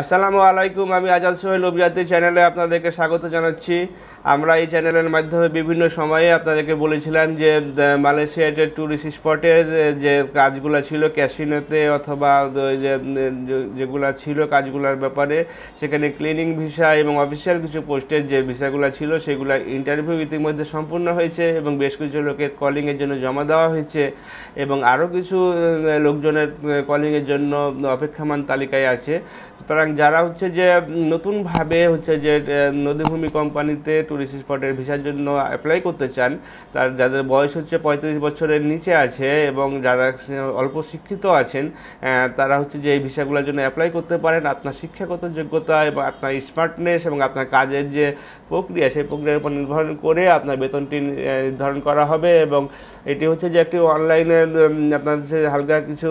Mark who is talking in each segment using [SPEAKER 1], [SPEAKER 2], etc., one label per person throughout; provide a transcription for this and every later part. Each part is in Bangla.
[SPEAKER 1] আসসালামু আলাইকুম আমি আজাদ সোহেল অভিজাতি চ্যানেলে আপনাদেরকে স্বাগত জানাচ্ছি আমরা এই চ্যানেলের মাধ্যমে বিভিন্ন সময়ে আপনাদেরকে বলেছিলাম যে মালয়েশিয়ার যে ট্যুরিস্ট স্পটের যে কাজগুলো ছিল ক্যাসিনোতে অথবা যে যেগুলো ছিল কাজগুলোর ব্যাপারে সেখানে ক্লিনিং ভিসা এবং অফিসিয়াল কিছু পোস্টের যে ভিসাগুলো ছিল সেগুলো ইন্টারভিউ ইতিমধ্যে সম্পূর্ণ হয়েছে এবং বেশ কিছু লোকের কলিংয়ের জন্য জমা দেওয়া হয়েছে এবং আরও কিছু লোকজনের কলিংয়ের জন্য অপেক্ষামান তালিকায় আছে সুতরাং সুতরাং যারা হচ্ছে যে নতুনভাবে হচ্ছে যে নদীভূমি কোম্পানিতে ট্যুরিস্ট স্পটের ভিসার জন্য অ্যাপ্লাই করতে চান তার যাদের বয়স হচ্ছে পঁয়ত্রিশ বছরের নিচে আছে এবং যারা অল্প শিক্ষিত আছেন তারা হচ্ছে যে এই ভিসাগুলোর জন্য অ্যাপ্লাই করতে পারেন আপনার শিক্ষাগত যোগ্যতা এবং আপনার স্মার্টনেস এবং আপনার কাজের যে প্রক্রিয়া সেই প্রক্রিয়ার উপর নির্ভর করে আপনার বেতনটি নির্ধারণ করা হবে এবং এটি হচ্ছে যে একটি অনলাইনে আপনার হালকা কিছু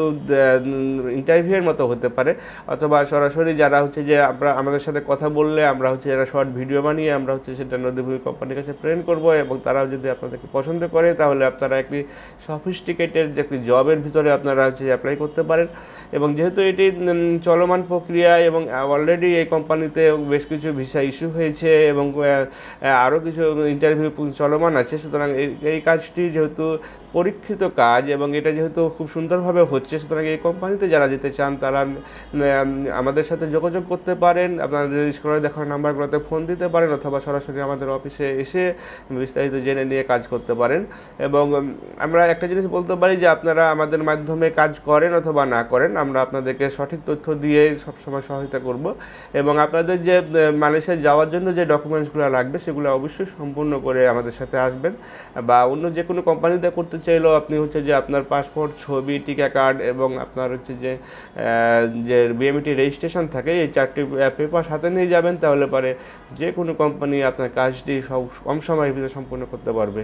[SPEAKER 1] ইন্টারভিউয়ের মতো হতে পারে অথবা সরাসরি যারা হচ্ছে যে আমরা আমাদের সাথে কথা বললে আমরা হচ্ছে যারা শর্ট ভিডিও বানিয়ে আমরা হচ্ছে সেটা নদীভূমি কোম্পানির কাছে প্রেরণ করবো এবং তারাও যদি আপনাদেরকে পছন্দ করে তাহলে আপনারা একটি সফিস্টিকেটেড একটি জবের ভিতরে আপনারা হচ্ছে অ্যাপ্লাই করতে পারেন এবং যেহেতু এটি চলমান প্রক্রিয়া এবং অলরেডি এই কোম্পানিতে বেশ কিছু ভিসা ইস্যু হয়েছে এবং আরও কিছু ইন্টারভিউ চলমান আছে সুতরাং এই কাজটি যেহেতু পরীক্ষিত কাজ এবং এটা যেহেতু খুব সুন্দরভাবে হচ্ছে সুতরাং এই কোম্পানিতে যারা যেতে চান তারা আমাদের সাথে যোগাযোগ করতে পারেন আপনারা স্কোরে দেখার নাম্বারগুলোতে ফোন দিতে পারেন অথবা সরাসরি আমাদের অফিসে এসে বিস্তারিত জেনে নিয়ে কাজ করতে পারেন এবং আমরা একটা জিনিস বলতে পারি যে আপনারা আমাদের মাধ্যমে কাজ করেন অথবা না করেন আমরা আপনাদেরকে সঠিক তথ্য দিয়ে সবসময় সহায়তা করব এবং আপনাদের যে মালয়েশিয়া যাওয়ার জন্য যে ডকুমেন্টসগুলো লাগবে সেগুলো অবশ্যই সম্পূর্ণ করে আমাদের সাথে আসবেন বা অন্য যে কোনো কোম্পানিতে করতে চাইলেও আপনি হচ্ছে যে আপনার পাসপোর্ট ছবি টিকা কার্ড এবং আপনার হচ্ছে যে যে বিএমটি রেজিস্ট্রেশন থাকে এই চারটি পেপার সাথে নিয়ে যাবেন তাহলে পরে যে কোনো কোম্পানি আপনার কাজটি সব কম সময়ের ভিতরে সম্পূর্ণ করতে পারবে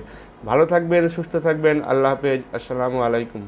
[SPEAKER 1] ভালো থাকবেন সুস্থ থাকবেন আল্লাহ হাফেজ আসসালামু আলাইকুম